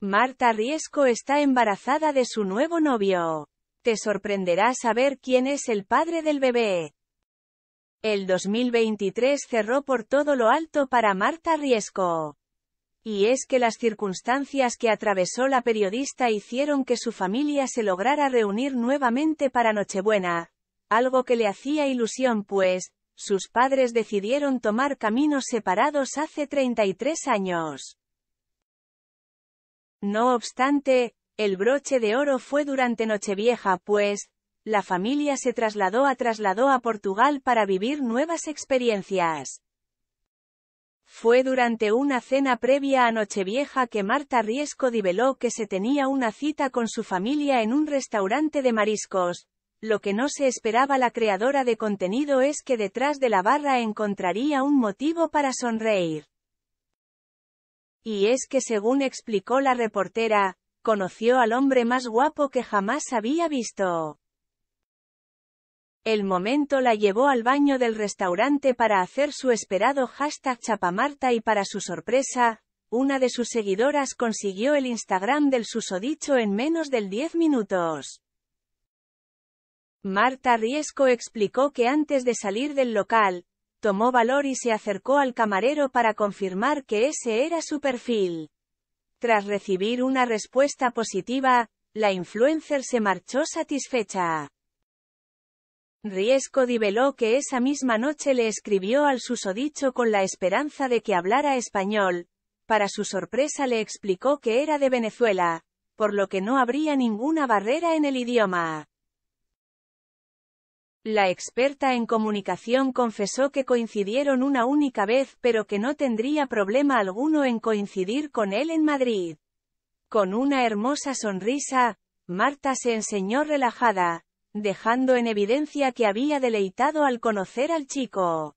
Marta Riesco está embarazada de su nuevo novio. Te sorprenderá saber quién es el padre del bebé. El 2023 cerró por todo lo alto para Marta Riesco. Y es que las circunstancias que atravesó la periodista hicieron que su familia se lograra reunir nuevamente para Nochebuena, algo que le hacía ilusión pues, sus padres decidieron tomar caminos separados hace 33 años. No obstante, el broche de oro fue durante Nochevieja, pues, la familia se trasladó a trasladó a Portugal para vivir nuevas experiencias. Fue durante una cena previa a Nochevieja que Marta Riesco diveló que se tenía una cita con su familia en un restaurante de mariscos, lo que no se esperaba la creadora de contenido es que detrás de la barra encontraría un motivo para sonreír. Y es que según explicó la reportera, conoció al hombre más guapo que jamás había visto. El momento la llevó al baño del restaurante para hacer su esperado hashtag chapamarta y para su sorpresa, una de sus seguidoras consiguió el Instagram del susodicho en menos del 10 minutos. Marta Riesco explicó que antes de salir del local, tomó valor y se acercó al camarero para confirmar que ese era su perfil. Tras recibir una respuesta positiva, la influencer se marchó satisfecha. Riesco diveló que esa misma noche le escribió al susodicho con la esperanza de que hablara español, para su sorpresa le explicó que era de Venezuela, por lo que no habría ninguna barrera en el idioma. La experta en comunicación confesó que coincidieron una única vez pero que no tendría problema alguno en coincidir con él en Madrid. Con una hermosa sonrisa, Marta se enseñó relajada, dejando en evidencia que había deleitado al conocer al chico.